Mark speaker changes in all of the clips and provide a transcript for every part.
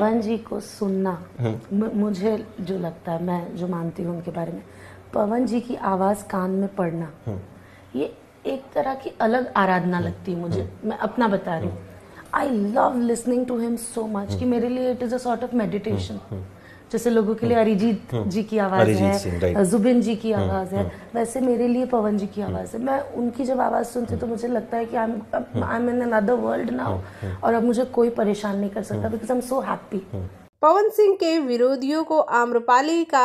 Speaker 1: पवन जी को सुनना हाँ। मुझे जो लगता है मैं जो मानती हूँ उनके बारे में पवन जी की आवाज़ कान में पड़ना हाँ। ये एक तरह की अलग आराधना हाँ। लगती है मुझे मैं अपना बता रही हूँ I love listening to him so much कि मेरे लिए it is a sort of meditation जैसे लोगों के लिए हम्म। अरिजीत हम्म। जी की आवाज़ है जुबिन जी की हम्म, आवाज़ है वैसे मेरे लिए पवन जी की आवाज़ है मैं उनकी जब आवाज़ सुनती हूँ तो मुझे लगता है कि I am in other world now और अब मुझे कोई परेशान नहीं कर सकता because I am so happy
Speaker 2: Pawan Singh के विरोधियों को आम्रपाली का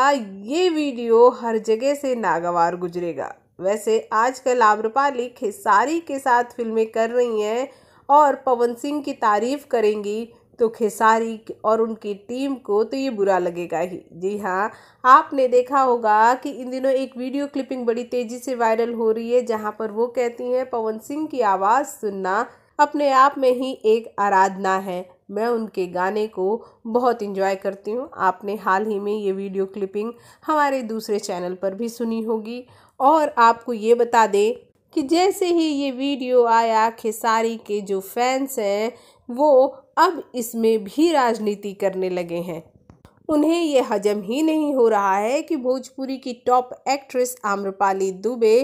Speaker 2: ये वीडियो हर जगह से नागवार गुजरेगा वैसे आजकल आम्रपाली खेसारी के साथ फिल्में कर रही हैं और पवन सिंह की तारीफ करेंगी तो खेसारी और उनकी टीम को तो ये बुरा लगेगा ही जी हाँ आपने देखा होगा कि इन दिनों एक वीडियो क्लिपिंग बड़ी तेज़ी से वायरल हो रही है जहाँ पर वो कहती हैं पवन सिंह की आवाज़ सुनना अपने आप में ही एक आराधना है मैं उनके गाने को बहुत इंजॉय करती हूँ आपने हाल ही में ये वीडियो क्लिपिंग हमारे दूसरे चैनल पर भी सुनी होगी और आपको ये बता दें कि जैसे ही ये वीडियो आया खेसारी के जो फैंस हैं वो अब इसमें भी राजनीति करने लगे हैं उन्हें यह हजम ही नहीं हो रहा है कि भोजपुरी की टॉप एक्ट्रेस आम्रपाली दुबे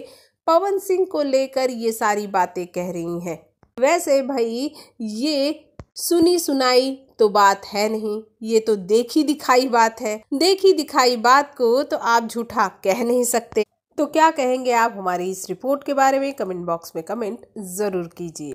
Speaker 2: पवन सिंह को लेकर ये सारी बातें कह रही हैं वैसे भाई ये सुनी सुनाई तो बात है नहीं ये तो देखी दिखाई बात है देखी दिखाई बात को तो आप झूठा कह नहीं सकते तो क्या कहेंगे आप हमारी इस रिपोर्ट के बारे में कमेंट बॉक्स में कमेंट ज़रूर कीजिए